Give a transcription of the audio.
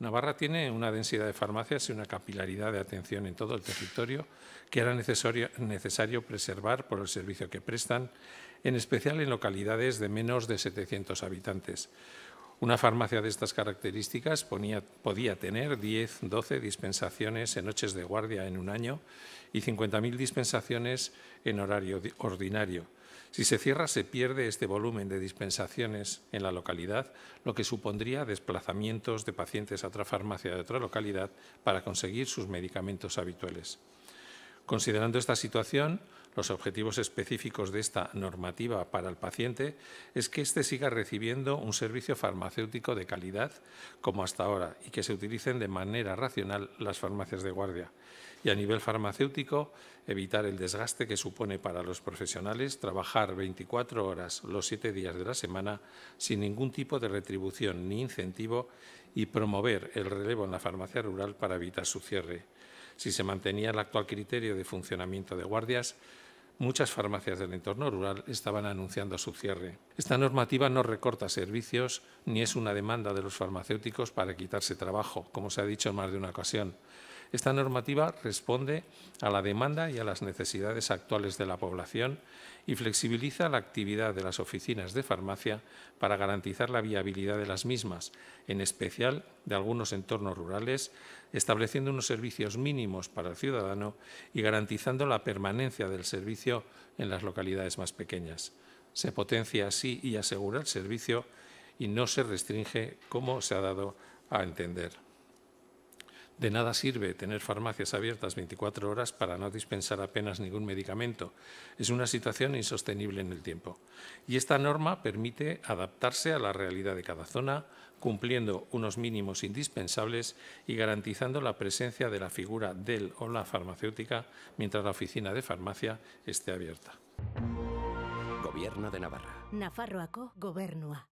Navarra tiene una densidad de farmacias y una capilaridad de atención en todo el territorio que era necesario, preservar por el servicio que prestan, en especial en localidades de menos de 700 habitantes, una farmacia de estas características podía tener 10, 12 dispensaciones en noches de guardia en un año y 50.000 dispensaciones en horario ordinario. Si se cierra, se pierde este volumen de dispensaciones en la localidad, lo que supondría desplazamientos de pacientes a otra farmacia de otra localidad para conseguir sus medicamentos habituales. Considerando esta situación, los objetivos específicos de esta normativa para el paciente es que éste siga recibiendo un servicio farmacéutico de calidad como hasta ahora y que se utilicen de manera racional las farmacias de guardia. Y a nivel farmacéutico, evitar el desgaste que supone para los profesionales trabajar 24 horas los 7 días de la semana sin ningún tipo de retribución ni incentivo y promover el relevo en la farmacia rural para evitar su cierre. Si se mantenía el actual criterio de funcionamiento de guardias, muchas farmacias del entorno rural estaban anunciando su cierre. Esta normativa no recorta servicios ni es una demanda de los farmacéuticos para quitarse trabajo, como se ha dicho en más de una ocasión. Esta normativa responde a la demanda y a las necesidades actuales de la población y flexibiliza la actividad de las oficinas de farmacia para garantizar la viabilidad de las mismas, en especial de algunos entornos rurales, estableciendo unos servicios mínimos para el ciudadano y garantizando la permanencia del servicio en las localidades más pequeñas. Se potencia así y asegura el servicio y no se restringe como se ha dado a entender. De nada sirve tener farmacias abiertas 24 horas para no dispensar apenas ningún medicamento. Es una situación insostenible en el tiempo. Y esta norma permite adaptarse a la realidad de cada zona, cumpliendo unos mínimos indispensables y garantizando la presencia de la figura del o la farmacéutica mientras la oficina de farmacia esté abierta. Gobierno de Navarra. Nafarroaco, Gobernua.